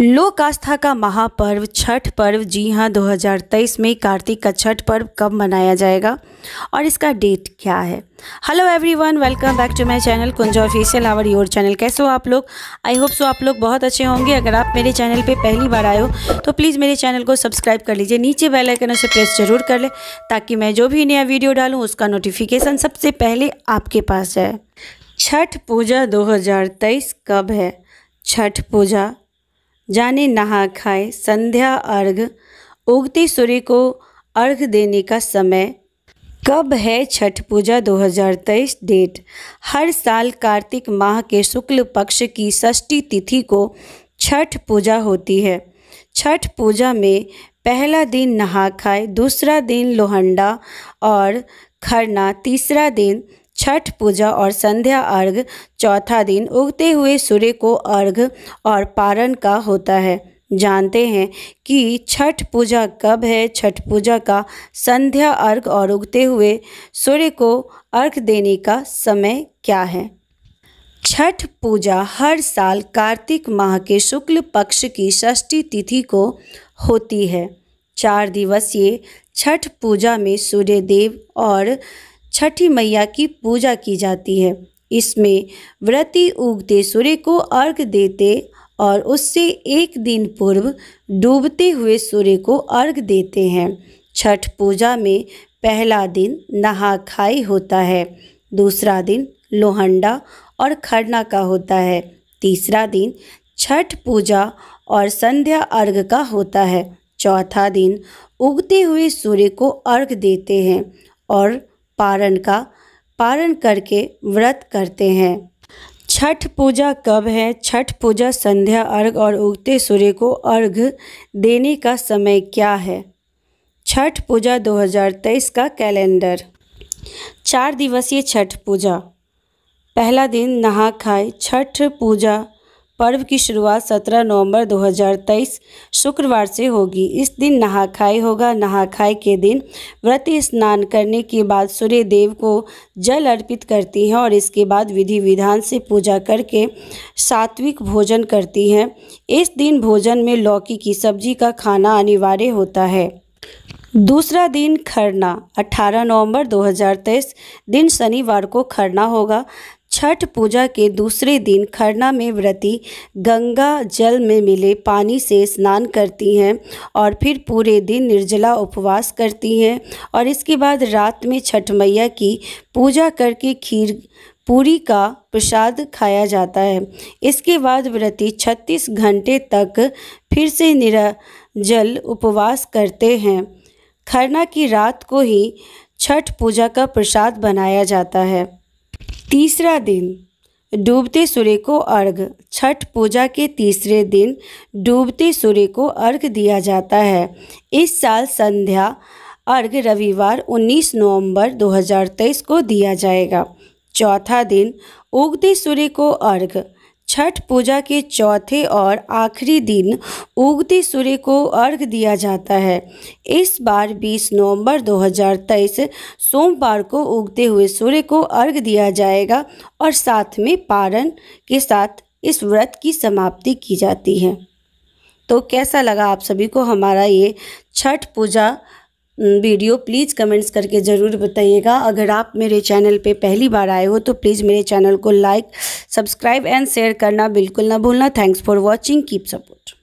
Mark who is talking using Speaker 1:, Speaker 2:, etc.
Speaker 1: लोक आस्था का महापर्व छठ पर्व जी हाँ 2023 में कार्तिक का छठ पर्व कब मनाया जाएगा और इसका डेट क्या है hello everyone welcome back to my channel कुंजा ऑफिशियल आवर योर चैनल कैसे हो आप लोग आई होप सो आप लोग बहुत अच्छे होंगे अगर आप मेरे चैनल पे पहली बार आए हो तो प्लीज़ मेरे चैनल को सब्सक्राइब कर लीजिए नीचे बेलाइकन उसे प्रेस जरूर कर ले ताकि मैं जो भी नया वीडियो डालूँ उसका नोटिफिकेशन सबसे पहले आपके पास जाए छठ पूजा दो कब है छठ पूजा जाने नहा खाए संध्या अर्घ उगते सूर्य को अर्घ देने का समय कब है छठ पूजा 2023 डेट हर साल कार्तिक माह के शुक्ल पक्ष की षष्ठी तिथि को छठ पूजा होती है छठ पूजा में पहला दिन नहा खाए दूसरा दिन लोहंडा और खरना तीसरा दिन छठ पूजा और संध्या अर्घ चौथा दिन उगते हुए सूर्य को अर्घ और पारण का होता है जानते हैं कि छठ पूजा कब है छठ पूजा का संध्या अर्घ और उगते हुए सूर्य को अर्घ देने का समय क्या है छठ पूजा हर साल कार्तिक माह के शुक्ल पक्ष की षष्ठी तिथि को होती है चार दिवसीय छठ पूजा में सूर्य देव और छठी मैया की पूजा की जाती है इसमें व्रती उगते सूर्य को अर्घ देते और उससे एक दिन पूर्व डूबते हुए सूर्य को अर्घ देते हैं छठ पूजा में पहला दिन नहा खाई होता है दूसरा दिन लोहंडा और खरना का होता है तीसरा दिन छठ पूजा और संध्या अर्घ का होता है चौथा दिन उगते हुए सूर्य को अर्घ देते हैं और पारण का पारण करके व्रत करते हैं छठ पूजा कब है छठ पूजा संध्या अर्घ और उगते सूर्य को अर्घ देने का समय क्या है छठ पूजा 2023 का कैलेंडर चार दिवसीय छठ पूजा पहला दिन नहा खाए छठ पूजा पर्व की शुरुआत 17 नवंबर 2023 शुक्रवार से होगी इस दिन नहा खाई होगा नहा खाई के दिन व्रत स्नान करने के बाद सूर्य देव को जल अर्पित करती हैं और इसके बाद विधि विधान से पूजा करके सात्विक भोजन करती हैं इस दिन भोजन में लौकी की सब्जी का खाना अनिवार्य होता है दूसरा दिन खरना 18 नवंबर 2023 दिन शनिवार को खरना होगा छठ पूजा के दूसरे दिन खरना में व्रती गंगा जल में मिले पानी से स्नान करती हैं और फिर पूरे दिन निर्जला उपवास करती हैं और इसके बाद रात में छठ मैया की पूजा करके खीर पूरी का प्रसाद खाया जाता है इसके बाद व्रती 36 घंटे तक फिर से निराजल उपवास करते हैं खरना की रात को ही छठ पूजा का प्रसाद बनाया जाता है तीसरा दिन डूबते सूर्य को अर्घ छठ पूजा के तीसरे दिन डूबते सूर्य को अर्घ दिया जाता है इस साल संध्या अर्घ रविवार 19 नवंबर 2023 को दिया जाएगा चौथा दिन उगते सूर्य को अर्घ छठ पूजा के चौथे और आखिरी दिन उगते सूर्य को अर्घ दिया जाता है इस बार 20 नवंबर 2023 सोमवार को उगते हुए सूर्य को अर्घ दिया जाएगा और साथ में पारण के साथ इस व्रत की समाप्ति की जाती है तो कैसा लगा आप सभी को हमारा ये Chhath Puja video please comments करके ज़रूर बताइएगा अगर आप मेरे चैनल पे पहली बार आए हो तो प्लीज़ मेरे चैनल को लाइक सब्सक्राइब एंड शेयर करना बिल्कुल ना भूलना thanks for watching keep support